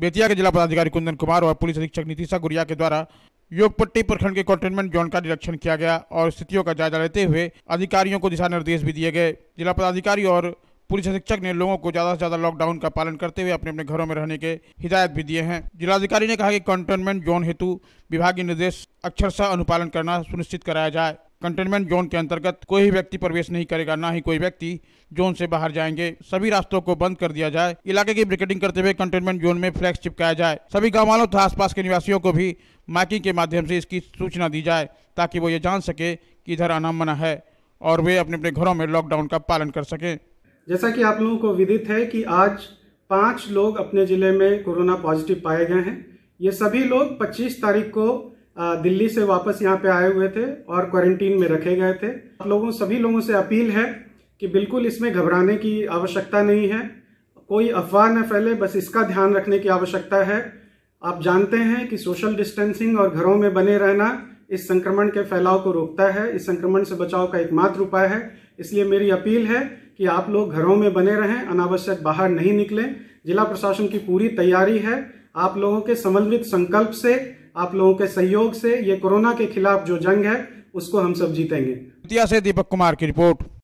बेतिया के जिला पदाधिकारी कुंदन कुमार और पुलिस अधीक्षक नीतिशा गुड़िया के द्वारा योगपट्टी प्रखंड के कंटेनमेंट जोन का निरीक्षण किया गया और स्थितियों का जायजा लेते हुए अधिकारियों को दिशा निर्देश भी दिए गए जिला पदाधिकारी और पुलिस अधीक्षक ने लोगों को ज्यादा से ज्यादा लॉकडाउन का पालन करते हुए अपने अपने घरों में रहने के हिदायत भी दिए हैं जिलाधिकारी ने कहा कि कंटेनमेंट जोन हेतु विभागीय निर्देश अक्षरशा अनुपालन करना सुनिश्चित कराया जाए कंटेनमेंट जोन के अंतर्गत कोई भी व्यक्ति प्रवेश नहीं करेगा ना ही कोई व्यक्ति जोन से बाहर जाएंगे सभी रास्तों को बंद कर दिया जाए इलाके की ब्रिकेटिंग करते हुए कंटेनमेंट जोन में फ्लैक्स चिपकाया जाए सभी गाँव वालों तथा आसपास के निवासियों को भी माइकिंग के माध्यम से इसकी सूचना दी जाए ताकि वो ये जान सके कि इधर आना मना है और वे अपने अपने घरों में लॉकडाउन का पालन कर सके जैसा कि आप लोगों को विदित है कि आज पांच लोग अपने जिले में कोरोना पॉजिटिव पाए गए हैं ये सभी लोग 25 तारीख को दिल्ली से वापस यहाँ पे आए हुए थे और क्वारंटीन में रखे गए थे आप लोगों सभी लोगों से अपील है कि बिल्कुल इसमें घबराने की आवश्यकता नहीं है कोई अफवाह न फैले बस इसका ध्यान रखने की आवश्यकता है आप जानते हैं कि सोशल डिस्टेंसिंग और घरों में बने रहना इस संक्रमण के फैलाव को रोकता है इस संक्रमण से बचाव का एकमात्र उपाय है इसलिए मेरी अपील है कि आप लोग घरों में बने रहें अनावश्यक बाहर नहीं निकलें जिला प्रशासन की पूरी तैयारी है आप लोगों के समन्वित संकल्प से आप लोगों के सहयोग से ये कोरोना के खिलाफ जो जंग है उसको हम सब जीतेंगे से दीपक कुमार की रिपोर्ट